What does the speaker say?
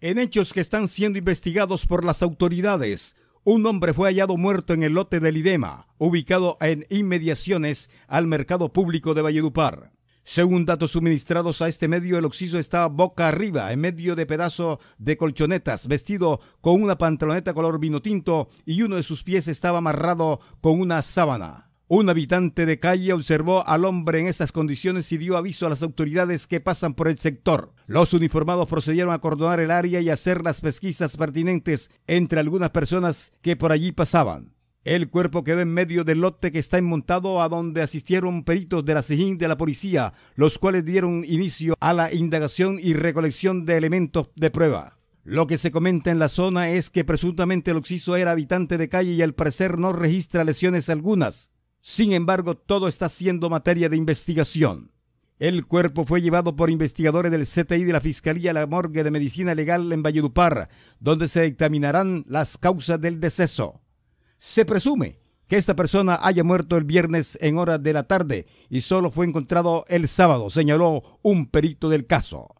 En hechos que están siendo investigados por las autoridades, un hombre fue hallado muerto en el lote del Idema, ubicado en inmediaciones al mercado público de Valledupar. Según datos suministrados a este medio, el occiso estaba boca arriba, en medio de pedazos de colchonetas, vestido con una pantaloneta color vino tinto y uno de sus pies estaba amarrado con una sábana. Un habitante de calle observó al hombre en esas condiciones y dio aviso a las autoridades que pasan por el sector. Los uniformados procedieron a cordonar el área y hacer las pesquisas pertinentes entre algunas personas que por allí pasaban. El cuerpo quedó en medio del lote que está enmontado a donde asistieron peritos de la SIJIN de la policía, los cuales dieron inicio a la indagación y recolección de elementos de prueba. Lo que se comenta en la zona es que presuntamente el occiso era habitante de calle y al parecer no registra lesiones algunas. Sin embargo, todo está siendo materia de investigación. El cuerpo fue llevado por investigadores del CTI de la Fiscalía a la morgue de medicina legal en Valledupar, donde se examinarán las causas del deceso. Se presume que esta persona haya muerto el viernes en horas de la tarde y solo fue encontrado el sábado, señaló un perito del caso.